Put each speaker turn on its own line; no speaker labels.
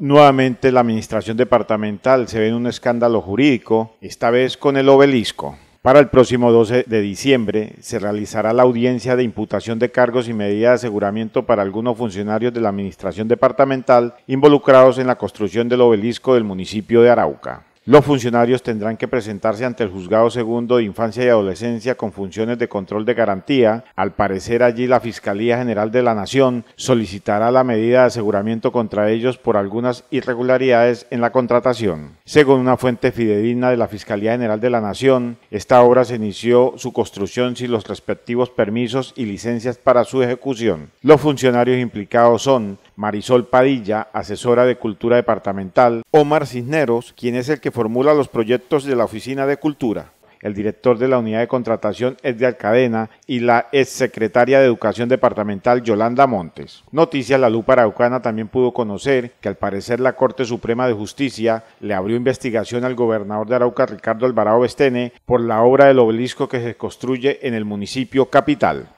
Nuevamente la administración departamental se ve en un escándalo jurídico, esta vez con el obelisco. Para el próximo 12 de diciembre se realizará la audiencia de imputación de cargos y medidas de aseguramiento para algunos funcionarios de la Administración Departamental involucrados en la construcción del obelisco del municipio de Arauca. Los funcionarios tendrán que presentarse ante el juzgado segundo de infancia y adolescencia con funciones de control de garantía. Al parecer allí la Fiscalía General de la Nación solicitará la medida de aseguramiento contra ellos por algunas irregularidades en la contratación. Según una fuente fidedigna de la Fiscalía General de la Nación, esta obra se inició su construcción sin los respectivos permisos y licencias para su ejecución. Los funcionarios implicados son Marisol Padilla, asesora de Cultura Departamental, Omar Cisneros, quien es el que formula los proyectos de la Oficina de Cultura, el director de la Unidad de Contratación es de Alcadena y la exsecretaria de Educación Departamental Yolanda Montes. Noticias La Lupa Araucana también pudo conocer que al parecer la Corte Suprema de Justicia le abrió investigación al gobernador de Arauca Ricardo Alvarado Bestene por la obra del obelisco que se construye en el municipio capital.